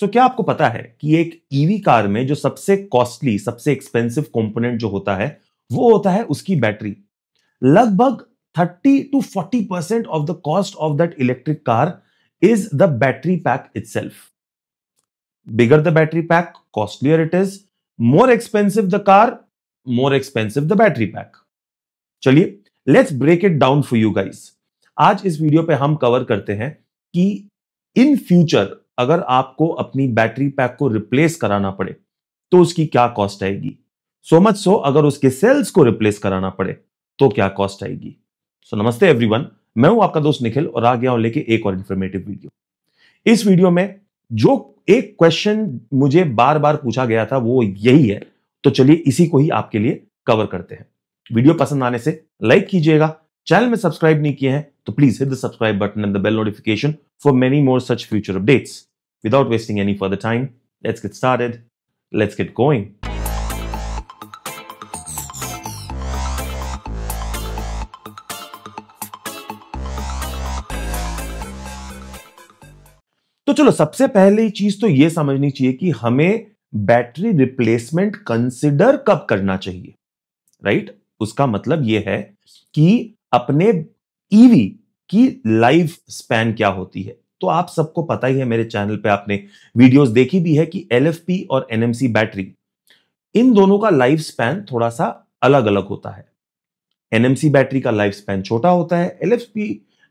सो क्या आपको पता है कि एक ईवी e कार में जो सबसे कॉस्टली सबसे एक्सपेंसिव कंपोनेंट जो होता है वो होता है उसकी बैटरी लगभग 30 to 40 percent of the cost of that electric car is the battery pack self bigger the battery pack costlier it is more expensive the car more expensive the battery pack चलिए let's break it down for you guys आज इस video पे हम cover करते हैं कि in future अगर आपको अपनी बैटरी पैक को रिप्लेस कराना पड़े तो उसकी क्या कॉस्ट आएगी सो मच सो अगर उसके सेल्स को रिप्लेस कराना पड़े तो क्या कॉस्ट आएगी सो so, नमस्ते एवरीवन मैं हूं आपका दोस्त निखिल और आ गया हूं लेके एक और इन्फॉर्मेटिव वीडियो इस वीडियो में जो एक क्वेश्चन मुझे बार बार पूछा गया था वो यही है तो चलिए इसी को ही आपके लिए कवर करते हैं वीडियो पसंद आने से लाइक कीजिएगा चैनल में सब्सक्राइब नहीं किए हैं तो please hit the subscribe button and the bell notification for many more such future updates without wasting any further time let's get started let's get going तो चलो सबसे पहली चीज तो यह समझनी चाहिए कि हमें बैटरी रिप्लेसमेंट कंसिडर कब करना चाहिए राइट right? उसका मतलब यह है कि अपने ईवी e की लाइफ स्पैन क्या होती है तो आप सबको पता ही है मेरे चैनल पे आपने वीडियोस देखी भी है कि एल और एनएमसी बैटरी इन दोनों का लाइफ स्पैन थोड़ा सा अलग अलग होता है एनएमसी बैटरी का लाइफ स्पैन छोटा होता है एल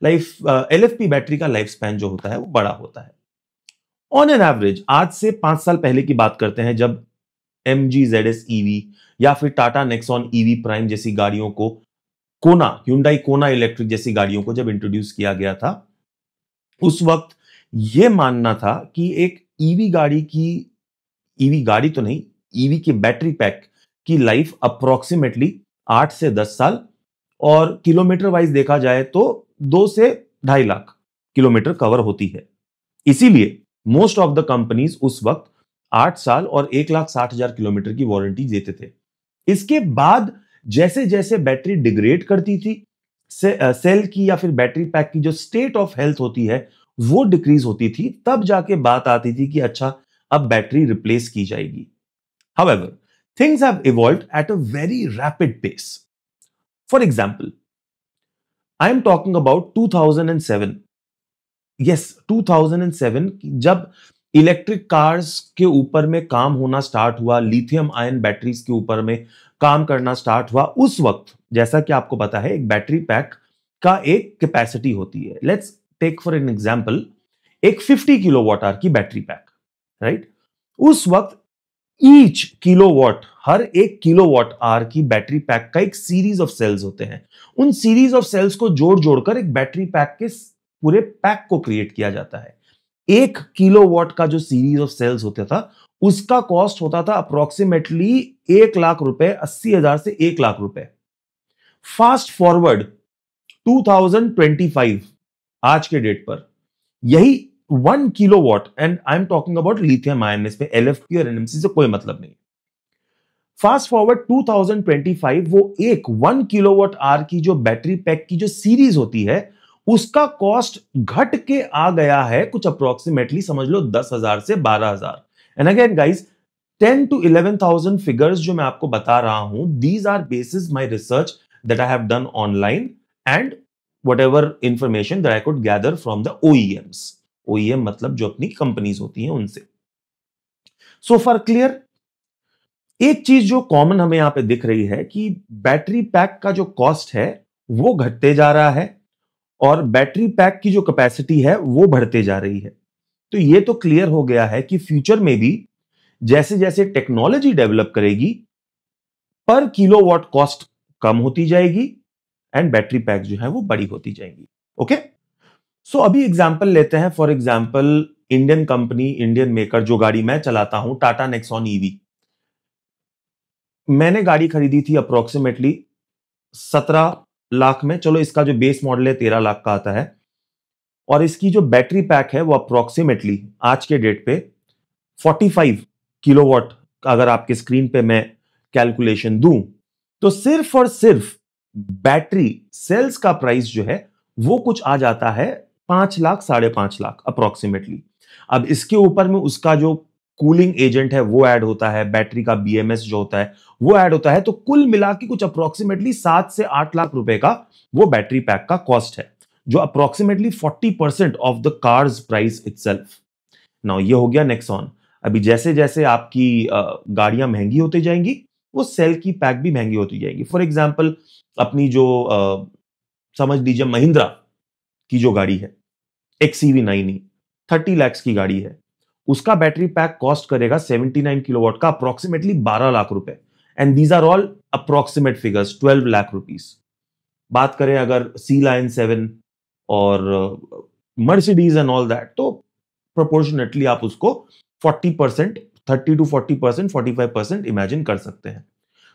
लाइफ एल बैटरी का लाइफ स्पैन जो होता है वो बड़ा होता है ऑन एन एवरेज आज से पांच साल पहले की बात करते हैं जब M G Z S EV या फिर टाटा नेक्सॉन ईवी प्राइम जैसी गाड़ियों को कोना ह्यूंडाई कोना इलेक्ट्रिक जैसी गाड़ियों को जब इंट्रोड्यूस किया गया था उस वक्त यह मानना था कि एक ईवी e गाड़ी की ईवी e गाड़ी तो नहीं ईवी e की बैटरी पैक की लाइफ अप्रोक्सीमेटली आठ से दस साल और किलोमीटर वाइज देखा जाए तो दो से ढाई लाख किलोमीटर कवर होती है इसीलिए मोस्ट ऑफ द कंपनीज उस वक्त आठ साल और एक लाख साठ हजार किलोमीटर की वारंटी देते थे इसके बाद जैसे जैसे बैटरी डिग्रेड करती थी से, सेल की या फिर बैटरी पैक की जो स्टेट ऑफ हेल्थ होती है वो डिक्रीज होती थी तब जाके बात आती थी कि अच्छा अब बैटरी रिप्लेस की जाएगी however things have evolve at a very rapid pace for example I am talking about 2007 yes yes, 2007 जब इलेक्ट्रिक कार्स के ऊपर में काम होना स्टार्ट हुआ लिथियम आयन बैटरीज के ऊपर में काम करना स्टार्ट हुआ उस वक्त जैसा कि आपको पता है एक बैटरी पैक का एक कैपेसिटी होती है let's take for an example एक 50 वॉट आर की बैटरी पैक राइट उस वक्त ईच किलो वॉट हर एक किलो वॉट आर की बैटरी पैक का एक सीरीज ऑफ सेल्स होते हैं उन सीरीज ऑफ सेल्स को जोड़ जोड़कर एक बैटरी पैक के पूरे पैक को क्रिएट किया जाता है एक किलो वॉट का जो सीरीज ऑफ सेल्स होता था उसका कॉस्ट होता था अप्रोक्सीमेटली एक लाख रुपए अस्सी हजार से एक लाख रुपए फास्ट फॉरवर्ड 2025 आज के डेट पर यही one kilowatt and I am talking about lithium ion इसमें एल एफ पी और एनएमसी से कोई मतलब नहीं फास्ट फॉरवर्ड 2025 वो एक वन किलो वॉट आर की जो बैटरी पैक की जो सीरीज होती है उसका कॉस्ट घट के आ गया है कुछ अप्रोक्सीमेटली समझ लो दस हजार से बारह हजार and again guys ten to eleven thousand figures जो मैं आपको बता रहा हूं these are basis my research that I have done online and whatever information that I could gather from the OEMs OEM मतलब जो अपनी कंपनीज होती हैं उनसे सो फॉर क्लियर एक चीज जो कॉमन हमें यहां पे दिख रही है कि बैटरी पैक का जो कॉस्ट है वो घटते जा रहा है और बैटरी पैक की जो कैपेसिटी है वो बढ़ते जा रही है तो ये तो क्लियर हो गया है कि फ्यूचर में भी जैसे जैसे टेक्नोलॉजी डेवलप करेगी पर किलोवाट कॉस्ट कम होती जाएगी एंड बैटरी पैक जो है वो बड़ी होती जाएगी ओके सो अभी एग्जाम्पल लेते हैं for example Indian company Indian maker जो गाड़ी मैं चलाता हूं टाटा नेक्सॉन ईवी मैंने गाड़ी खरीदी थी अप्रोक्सीमेटली सत्रह लाख में चलो इसका जो बेस मॉडल है तेरह लाख का आता है और इसकी जो बैटरी पैक है वो अप्रोक्सीमेटली आज के डेट पे 45 किलोवाट अगर आपके स्क्रीन पे मैं कैलकुलेशन दूं तो सिर्फ और सिर्फ बैटरी सेल्स का प्राइस जो है वो कुछ आ जाता है पांच लाख साढ़े पांच लाख अप्रोक्सीमेटली अब इसके ऊपर में उसका जो कूलिंग एजेंट है वो ऐड होता है बैटरी का बीएमएस जो होता है वो ऐड होता है तो कुल मिला के कुछ अप्रोक्सीमेटली सात से आठ लाख रुपए का वो बैटरी पैक का कॉस्ट है जो approximately 40 percent of the car's price self now ये हो गया नेक्सॉन अभी जैसे जैसे आपकी गाड़ियां महंगी होती जाएंगी वो सेल की पैक भी महंगी होती जाएगी फॉर एग्जाम्पल अपनी जो समझ लीजिए महिंद्रा की जो गाड़ी है X C V nine E thirty lakhs की गाड़ी है उसका बैटरी पैक कॉस्ट करेगा 79 किलोवाट का अप्रोक्सीमेटली 12 लाख रुपए and these are all approximate figures 12 lakh rupees बात करें अगर सी लाइन सेवन और मर्सिडीज एंड ऑल दैट तो प्रोपोर्शनेटली आप उसको 40 percent thirty to forty percent forty five percent imagine कर सकते हैं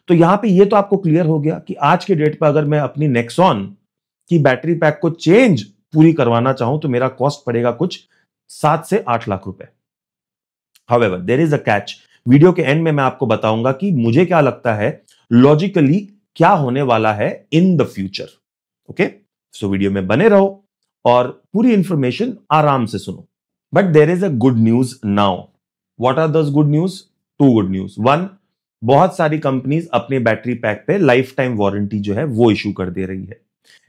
तो यहां पे ये तो आपको क्लियर हो गया कि आज के डेट पर अगर मैं अपनी नेक्सॉन की बैटरी पैक को चेंज पूरी करवाना चाहूं तो मेरा कॉस्ट पड़ेगा कुछ सात से आठ लाख रुपए however there is a catch video के एंड में मैं आपको बताऊंगा कि मुझे क्या लगता है लॉजिकली क्या होने वाला है in the future okay so video में बने रहो और पूरी इंफॉर्मेशन आराम से सुनो but there is a good news now what are these good news two good news one बहुत सारी कंपनीज अपने बैटरी पैक पे लाइफ टाइम वारंटी जो है वो इशू कर दे रही है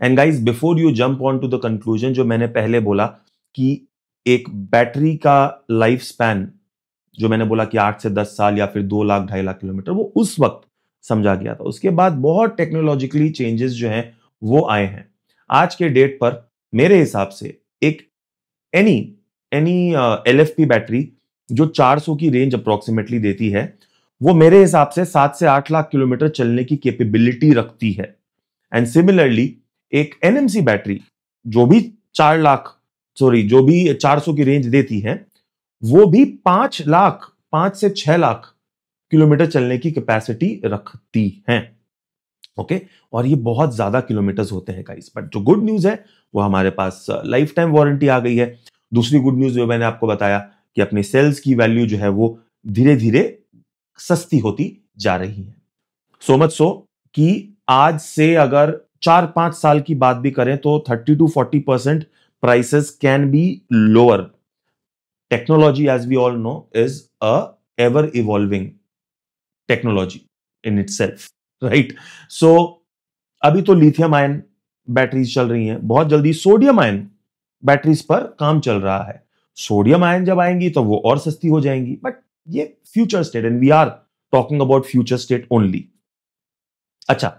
and guys before you jump on to the conclusion जो मैंने पहले बोला कि एक बैटरी का लाइफ स्पैन जो मैंने बोला कि आठ से दस साल या फिर दो लाख ढाई लाख किलोमीटर वो उस वक्त समझा गया था उसके बाद बहुत टेक्नोलॉजिकली चेंजेस जो हैं वो आए हैं आज के डेट पर मेरे हिसाब से एक any any L F P battery जो 400 की रेंज अप्रोक्सीमेटली देती है वो मेरे हिसाब से सात से आठ लाख किलोमीटर चलने की कैपेबिलिटी रखती है एंड सिमिलरली एक एनएमसी बैटरी जो भी चार लाख सॉरी जो भी 400 की रेंज देती है वो भी पांच लाख पांच से छह लाख किलोमीटर चलने की कैपेसिटी रखती है ओके और ये बहुत ज़्यादा किलोमीटर्स होते हैं गाइस बट जो गुड न्यूज़ है वो हमारे पास लाइफ टाइम वारंटी आ गई है दूसरी गुड न्यूज़ जो मैंने आपको बताया कि अपनी सेल्स की वैल्यू जो है वो धीरे धीरे सस्ती होती जा रही है सो मच सो कि आज से अगर चार पांच साल की बात भी करें तो thirty to forty percent prices can be lower technology as we all know is a ever evolving technology in itself right so अभी तो लिथियम आयन बैटरीज चल रही हैं बहुत जल्दी सोडियम आयन बैटरीज पर काम चल रहा है सोडियम आयन जब आएंगी तो वो और सस्ती हो जाएंगी बट ये future state and we are talking about future state only अच्छा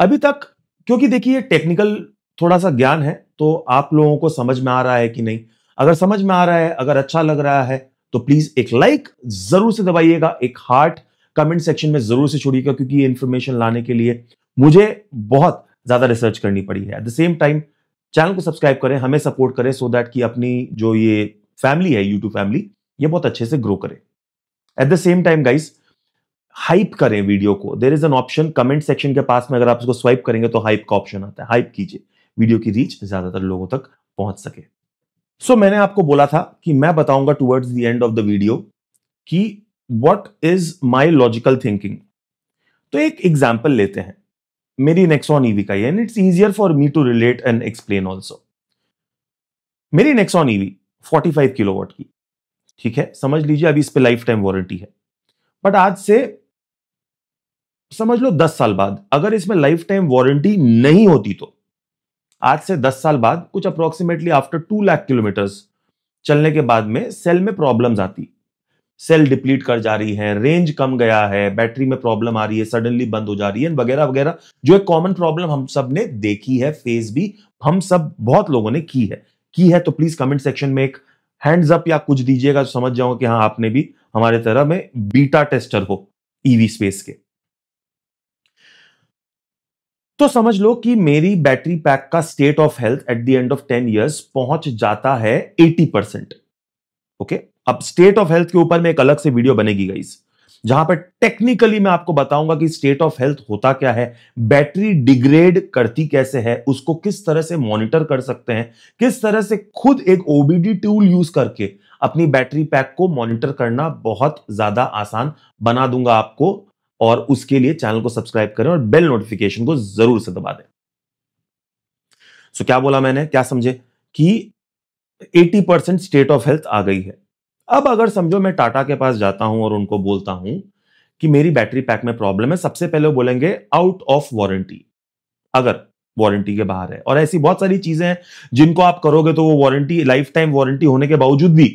अभी तक क्योंकि देखिए टेक्निकल थोड़ा सा ज्ञान है तो आप लोगों को समझ में आ रहा है कि नहीं अगर समझ में आ रहा है अगर अच्छा लग रहा है तो प्लीज एक लाइक जरूर से दबाइएगा एक हार्ट कमेंट सेक्शन में जरूर से छोड़िएगा क्योंकि ये इन्फॉर्मेशन लाने के लिए मुझे बहुत ज़्यादा रिसर्च करनी पड़ी है at the same time channel को सब्सक्राइब करें हमें सपोर्ट करें सो so दैट कि अपनी जो ये फैमिली है यूट्यूब फैमिली ये बहुत अच्छे से ग्रो करे at the same time guys hype करें वीडियो को there is an option comment section के पास में अगर आप उसको स्वाइप करेंगे तो हाइप का ऑप्शन आता है हाइप कीजिए वीडियो की रीच ज्यादातर लोगों तक पहुंच सके सो so, मैंने आपको बोला था कि मैं बताऊंगा towards the end of the video कि what is my logical thinking तो एक एग्जाम्पल लेते हैं मेरी नेक्सॉन ईवी e का and it's easier for me to relate and explain also मेरी नेक्सॉन ईवी 45 वॉट की ठीक है समझ लीजिए अभी इस पर लाइफ टाइम वारंटी है बट आज से समझ लो 10 साल बाद अगर इसमें लाइफ टाइम वारंटी नहीं होती तो आज से 10 साल बाद कुछ अप्रोक्सीमेटली आफ्टर 2 लाख किलोमीटर्स चलने के बाद में सेल में प्रॉब्लम्स आती सेल डिप्लीट कर जा रही है रेंज कम गया है बैटरी में प्रॉब्लम आ रही है सडनली बंद हो जा रही है वगैरह वगैरह जो एक कॉमन प्रॉब्लम हम सब ने देखी है फेस भी हम सब बहुत लोगों ने की है की है तो प्लीज कमेंट सेक्शन में एक हैंड्स अप या कुछ दीजिएगा तो समझ जाओ कि हाँ आपने भी हमारे तरह में बीटा टेस्टर हो ईवी e स्पेस के तो समझ लो कि मेरी बैटरी पैक का state of health at the end of ten years पहुंच जाता है एटी परसेंट ओके अब स्टेट ऑफ हेल्थ के ऊपर में एक अलग से वीडियो बनेगी गई जहां पर टेक्निकली मैं आपको बताऊंगा कि स्टेट ऑफ हेल्थ होता क्या है बैटरी डिग्रेड करती कैसे है उसको किस तरह से मॉनिटर कर सकते हैं किस तरह से खुद एक ओबीडी टूल यूज करके अपनी बैटरी पैक को मॉनिटर करना बहुत ज्यादा आसान बना दूंगा आपको और उसके लिए चैनल को सब्सक्राइब करें और बेल नोटिफिकेशन को जरूर से दबा दें सो क्या बोला मैंने क्या समझे कि 80 स्टेट ऑफ हेल्थ आ गई है अब अगर समझो मैं टाटा के पास जाता हूं और उनको बोलता हूं कि मेरी बैटरी पैक में प्रॉब्लम है सबसे पहले वो बोलेंगे आउट ऑफ वारंटी अगर वारंटी के बाहर है और ऐसी बहुत सारी चीजें हैं जिनको आप करोगे तो वो वारंटी लाइफ टाइम वारंटी होने के बावजूद भी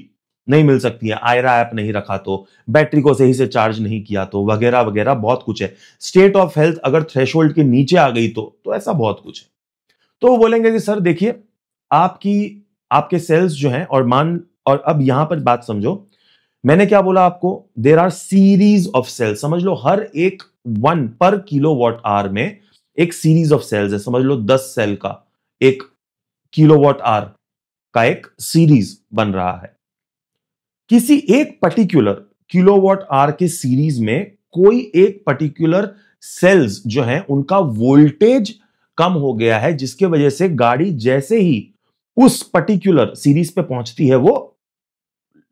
नहीं मिल सकती है आयरा ऐप नहीं रखा तो बैटरी को सही से चार्ज नहीं किया तो वगैरह वगैरह बहुत कुछ है स्टेट ऑफ हेल्थ अगर थ्रेश के नीचे आ गई तो तो ऐसा बहुत कुछ है तो वो बोलेंगे कि सर देखिए आपकी आपके सेल्स जो हैं और मान और अब यहां पर बात समझो मैंने क्या बोला आपको there are series of cells समझ लो हर एक वन पर किलो वॉट आर में एक सीरीज ऑफ सेल्स है समझ लो दस सेल का एक किलो वॉट आर का एक सीरीज बन रहा है किसी एक पर्टिकुलर किलो वॉट आर के सीरीज में कोई एक पर्टिकुलर सेल्स जो है उनका वोल्टेज कम हो गया है जिसके वजह से गाड़ी जैसे ही उस पर्टिकुलर सीरीज पे पहुंचती है वो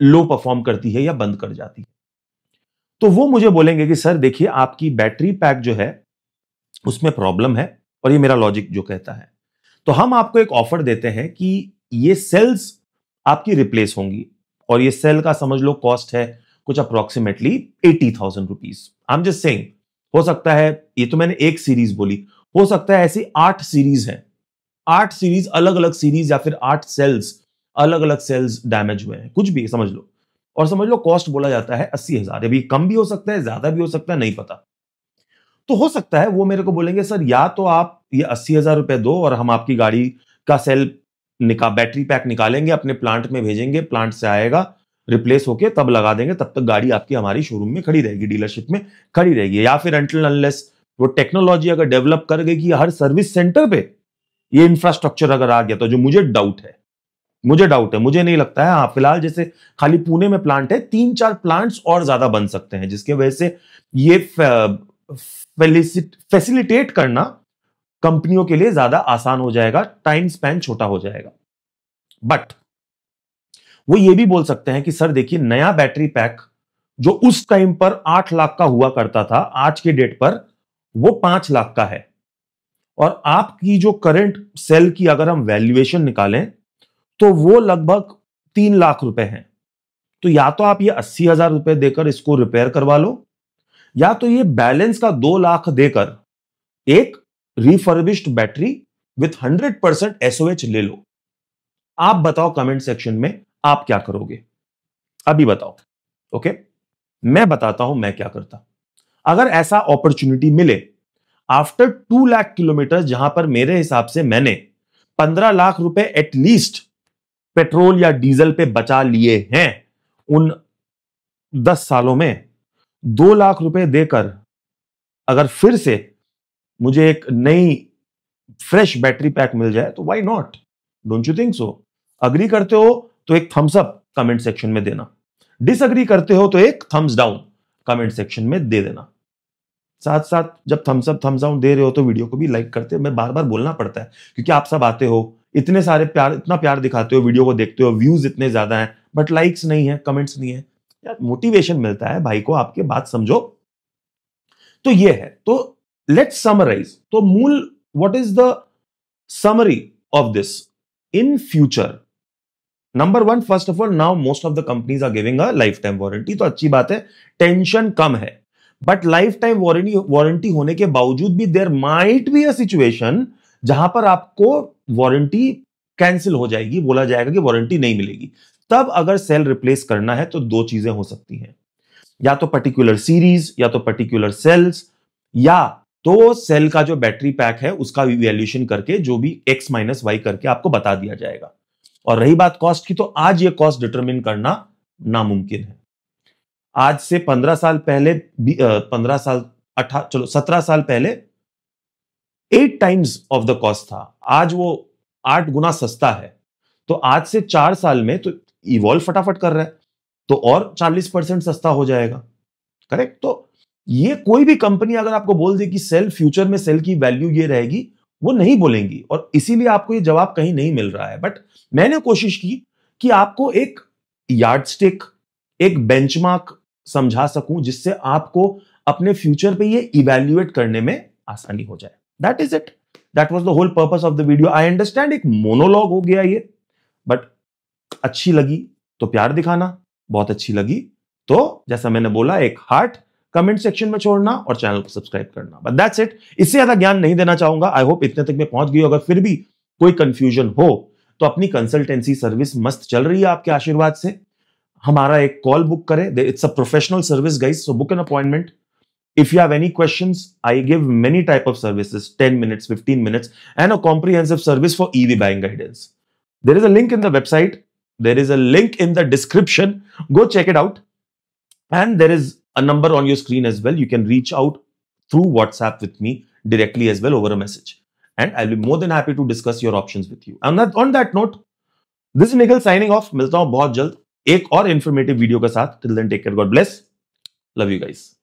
लो परफॉर्म करती है या बंद कर जाती है तो वो मुझे बोलेंगे कि सर देखिए आपकी बैटरी पैक जो है उसमें प्रॉब्लम है और ये मेरा लॉजिक जो कहता है तो हम आपको एक ऑफर देते हैं कि ये सेल्स आपकी रिप्लेस होंगी और ये सेल का समझ लो कॉस्ट है कुछ approximately eighty thousand rupees I'm just saying हो सकता है ये तो मैंने एक सीरीज बोली हो सकता है ऐसी आठ सीरीज है आठ सीरीज अलग अलग सीरीज या फिर आठ सेल्स अलग अलग सेल्स डैमेज हुए हैं कुछ भी समझ लो और समझ लो कॉस्ट बोला जाता है अस्सी हजार अभी कम भी हो सकता है ज्यादा भी हो सकता है नहीं पता तो हो सकता है वो मेरे को बोलेंगे सर या तो आप ये अस्सी हजार रुपए दो और हम आपकी गाड़ी का सेल निका बैटरी पैक निकालेंगे अपने प्लांट में भेजेंगे प्लांट से आएगा रिप्लेस होके तब लगा देंगे तब तक गाड़ी आपकी हमारी शोरूम में खड़ी रहेगी डीलरशिप में खड़ी रहेगी या फिर अनलेस वो टेक्नोलॉजी अगर डेवलप कर गई कि हर सर्विस सेंटर पे ये इंफ्रास्ट्रक्चर अगर आ गया तो जो मुझे डाउट है मुझे डाउट है मुझे नहीं लगता है हाँ फिलहाल जैसे खाली पुणे में प्लांट है तीन चार प्लांट्स और ज्यादा बन सकते हैं जिसके वजह से ये फैसिलिटेट करना कंपनियों के लिए ज्यादा आसान हो जाएगा टाइम स्पैन छोटा हो जाएगा बट वो ये भी बोल सकते हैं कि सर देखिए नया बैटरी पैक जो उस टाइम पर आठ लाख का हुआ करता था आज के डेट पर वो पांच लाख का है और आपकी जो करंट सेल की अगर हम वैल्यूएशन निकालें तो वो लगभग तीन लाख रुपए हैं तो या तो आप ये अस्सी हजार रुपए देकर इसको रिपेयर करवा लो या तो ये बैलेंस का दो लाख देकर एक refurbished battery with hundred percent SOH ले लो आप बताओ कमेंट सेक्शन में आप क्या करोगे अभी बताओ ओके मैं बताता हूं मैं क्या करता अगर ऐसा अपॉर्चुनिटी मिले आफ्टर टू लाख किलोमीटर जहां पर मेरे हिसाब से मैंने पंद्रह लाख रुपए एटलीस्ट पेट्रोल या डीजल पे बचा लिए हैं उन दस सालों में दो लाख रुपए देकर अगर फिर से मुझे एक नई फ्रेश बैटरी पैक मिल जाए तो why not don't you think so agree करते हो तो एक थम्स अप कमेंट सेक्शन में देना डिसअग्री करते हो तो एक थम्स डाउन कमेंट सेक्शन में दे देना साथ साथ जब थम्स अप थम्स डाउन दे रहे हो तो वीडियो को भी लाइक करते मैं बार बार बोलना पड़ता है क्योंकि आप सब आते हो इतने सारे प्यार इतना प्यार दिखाते हो वीडियो को देखते हो व्यूज इतने ज्यादा हैं बट लाइक्स नहीं है कमेंट्स नहीं है यार मोटिवेशन मिलता है भाई को आपके बात समझो तो ये है तो लेट्स समराइज तो मूल what is the summary of this in future number one first of all now most of the companies are giving a life time warranty तो अच्छी बात है टेंशन कम है but life time warranty warranty होने के बावजूद भी there might be a situation जहां पर आपको वारंटी कैंसिल हो जाएगी बोला जाएगा कि वारंटी नहीं मिलेगी तब अगर सेल रिप्लेस करना है तो दो चीजें हो सकती हैं या तो पर्टिकुलर सीरीज या तो पर्टिकुलर सेल्स या तो सेल का जो बैटरी पैक है उसका वैल्यूएशन करके जो भी एक्स माइनस वाई करके आपको बता दिया जाएगा और रही बात कॉस्ट की तो आज ये कॉस्ट डिटरमिन करना नामुमकिन है आज से पंद्रह साल पहले पंद्रह साल अठा चलो सत्रह साल पहले eight times of the cost था आज वो आठ गुना सस्ता है तो आज से चार साल में तो इवॉल्व फटाफट कर रहा है तो और चालीस परसेंट सस्ता हो जाएगा करेक्ट तो ये कोई भी कंपनी अगर आपको बोल दे कि सेल फ्यूचर में सेल की वैल्यू ये रहेगी वो नहीं बोलेंगी और इसीलिए आपको ये जवाब कहीं नहीं मिल रहा है बट मैंने कोशिश की कि आपको एक यार्डस्टिक एक बेंचमार्क समझा सकूं जिससे आपको अपने फ्यूचर पे ये इवेल्युएट करने में आसानी हो जाए that is it that was the whole purpose of the video I understand एक मोनोलॉग हो गया ये बट अच्छी लगी तो प्यार दिखाना बहुत अच्छी लगी तो जैसा मैंने बोला एक हार्ट कमेंट सेक्शन में छोड़ना और चैनल को सब्सक्राइब करना बट दैट्स इट इससे ज्यादा ज्ञान नहीं देना चाहूंगा आई होप इतने तक मैं पहुंच गई अगर फिर भी कोई कंफ्यूजन हो तो अपनी कंसल्टेंसी सर्विस मस्त चल रही है आपके आशीर्वाद से हमारा एक कॉल बुक करें it's a professional service guys so book an appointment If you have any questions, I give many type of services, 10 minutes, 15 minutes, and a comprehensive service for EV buying guidance. There is a link in the website. There is a link in the description. Go check it out. And there is a number on your screen as well. You can reach out through WhatsApp with me directly as well over a message. And I'll be more than happy to discuss your options with you. And that, on that note, this is Nikhil signing off. मिलता हूँ बहुत जल्द एक और informative video के साथ Till then, take care. God bless. Love you guys.